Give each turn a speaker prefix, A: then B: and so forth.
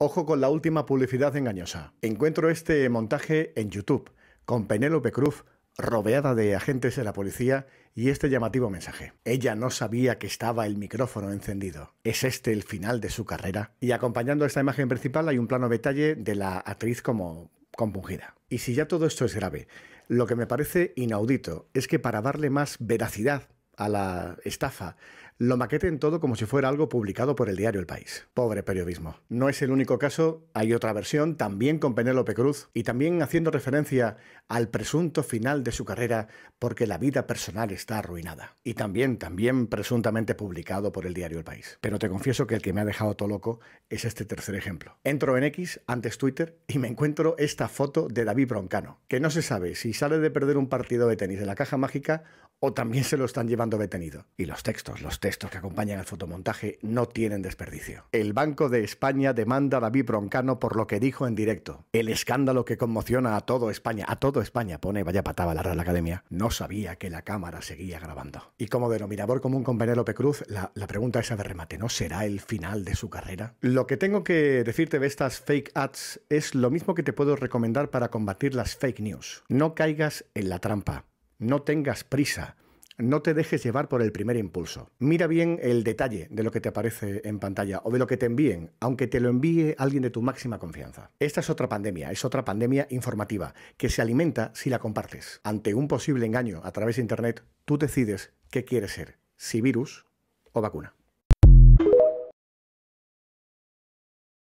A: Ojo con la última publicidad engañosa. Encuentro este montaje en YouTube, con Penélope Cruz rodeada de agentes de la policía y este llamativo mensaje. Ella no sabía que estaba el micrófono encendido. ¿Es este el final de su carrera? Y acompañando esta imagen principal hay un plano detalle de la actriz como compungida. Y si ya todo esto es grave, lo que me parece inaudito es que para darle más veracidad a la estafa. Lo maqueten todo como si fuera algo publicado por el diario El País. Pobre periodismo. No es el único caso, hay otra versión, también con Penélope Cruz, y también haciendo referencia al presunto final de su carrera porque la vida personal está arruinada. Y también, también presuntamente publicado por el diario El País. Pero te confieso que el que me ha dejado todo loco es este tercer ejemplo. Entro en X, antes Twitter, y me encuentro esta foto de David Broncano, que no se sabe si sale de perder un partido de tenis de la caja mágica o también se lo están llevando y los textos, los textos que acompañan al fotomontaje no tienen desperdicio. El Banco de España demanda a David Broncano por lo que dijo en directo. El escándalo que conmociona a todo España, a todo España, pone vaya pataba la Real Academia. No sabía que la cámara seguía grabando. Y como denominador común con Penélope Cruz, la, la pregunta esa de remate, ¿no será el final de su carrera? Lo que tengo que decirte de estas fake ads es lo mismo que te puedo recomendar para combatir las fake news. No caigas en la trampa. No tengas prisa no te dejes llevar por el primer impulso. Mira bien el detalle de lo que te aparece en pantalla o de lo que te envíen, aunque te lo envíe alguien de tu máxima confianza. Esta es otra pandemia, es otra pandemia informativa, que se alimenta si la compartes. Ante un posible engaño a través de Internet, tú decides qué quieres ser, si virus o vacuna.